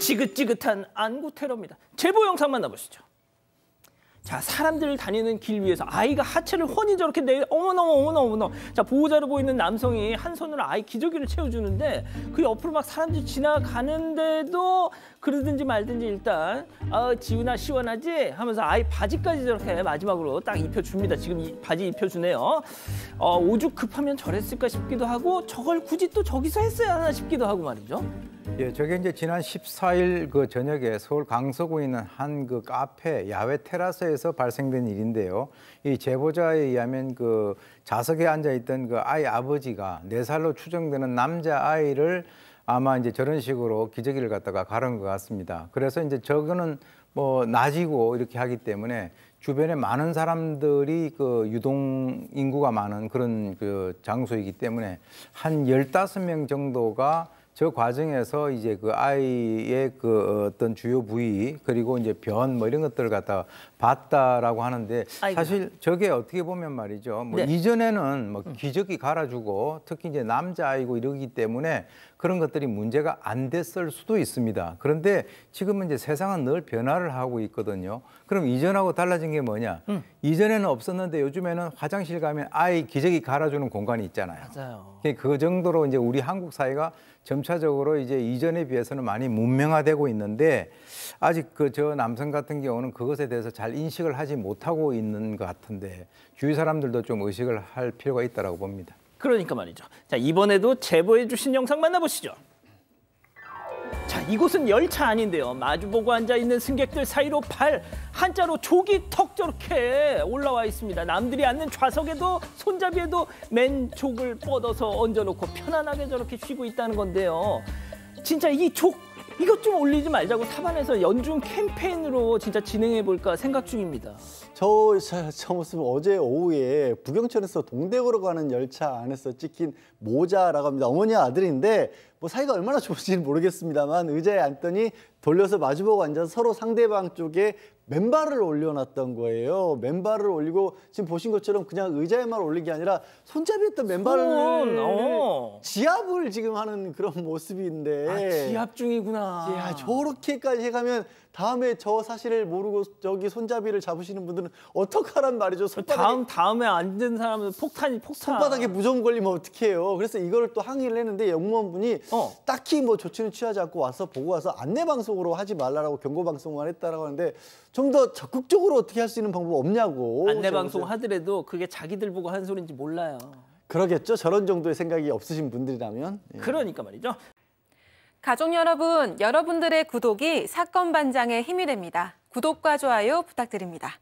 지긋지긋한 안구 테러입니다. 제보 영상 만나보시죠. 자, 사람들 다니는 길 위에서 아이가 하체를 훤히 저렇게 내 어머나 어머나 어머나. 자, 보호자로 보이는 남성이 한 손으로 아이 기저귀를 채워주는데 그 옆으로 막 사람들이 지나가는데도 그러든지 말든지 일단 아, 어, 지훈아 시원하지? 하면서 아이 바지까지 저렇게 마지막으로 딱 입혀줍니다. 지금 이, 바지 입혀주네요. 어, 오죽 급하면 저랬을까 싶기도 하고 저걸 굳이 또 저기서 했어야 하나 싶기도 하고 말이죠. 예, 저게 이제 지난 14일 그 저녁에 서울 강서구에 있는 한 그 카페 야외 테라스에서 발생된 일인데요. 이 제보자에 의하면 그 좌석에 앉아 있던 그 아이 아버지가 네살로 추정되는 남자 아이를 아마 이제 저런 식으로 기저귀를 갖다가 가른 것 같습니다. 그래서 이제 저거는 뭐 낮이고 이렇게 하기 때문에 주변에 많은 사람들이 그 유동 인구가 많은 그런 그 장소이기 때문에 한1 5명 정도가 저 과정에서 이제 그 아이의 그 어떤 주요 부위 그리고 이제 변 뭐 이런 것들을 갖다 봤다라고 하는데 아이고. 사실 저게 어떻게 보면 말이죠. 뭐 네. 이전에는 뭐 음. 기저귀 갈아주고 특히 이제 남자 아이고 이러기 때문에 그런 것들이 문제가 안 됐을 수도 있습니다. 그런데 지금은 이제 세상은 늘 변화를 하고 있거든요. 그럼 이전하고 달라진 게 뭐냐? 음. 이전에는 없었는데 요즘에는 화장실 가면 아이 기저귀 갈아주는 공간이 있잖아요. 맞아요. 그 정도로 이제 우리 한국 사회가 점차적으로 이제 이전에 비해서는 많이 문명화되고 있는데 아직 그 저 남성 같은 경우는 그것에 대해서 잘 인식을 하지 못하고 있는 것 같은데 주위 사람들도 좀 의식을 할 필요가 있다라고 봅니다. 그러니까 말이죠. 자 이번에도 제보해 주신 영상 만나보시죠. 자, 이곳은 열차 아닌데요. 마주보고 앉아 있는 승객들 사이로 팔 한자로 조기 턱 저렇게 올라와 있습니다. 남들이 앉는 좌석에도 손잡이에도 맨 족을 뻗어서 얹어놓고 편안하게 저렇게 쉬고 있다는 건데요. 진짜 이족 이것 좀 올리지 말자고 사반에서 연중 캠페인으로 진짜 진행해볼까 생각 중입니다. 저, 저, 저 모습은 어제 오후에 부경천에서 동대구로 가는 열차 안에서 찍힌 모자라고 합니다. 어머니 와 아들인데 뭐 사이가 얼마나 좋은지는 모르겠습니다만 의자에 앉더니 돌려서 마주보고 앉아서 서로 상대방 쪽에 맨발을 올려놨던 거예요. 맨발을 올리고 지금 보신 것처럼 그냥 의자에만 올린 게 아니라 손잡이였던 맨발을 어. 지압을 지금 하는 그런 모습인데 아, 지압 중이구나. 야, 저렇게까지 해가면 다음에 저 사실을 모르고 저기 손잡이를 잡으시는 분들은 어떡하란 말이죠. 손바닥에, 다음 다음에 앉은 사람은 폭탄이 폭탄. 손바닥에 무좀 걸리면 어떡해요. 그래서 이걸 또 항의를 했는데 영무원분이 어. 딱히 뭐 조치는 취하지 않고 와서 보고 와서 안내 방송으로 하지 말라라고 경고 방송만 했다라고 하는데. 좀더 적극적으로 어떻게 할 수 있는 방법 없냐고. 안내 방송 하더라도 그게 자기들 보고 한소리인지 몰라요. 그러겠죠. 저런 정도의 생각이 없으신 분들이라면. 예. 그러니까 말이죠. 가족 여러분, 여러분들의 구독이 사건 반장의 힘이 됩니다. 구독과 좋아요 부탁드립니다.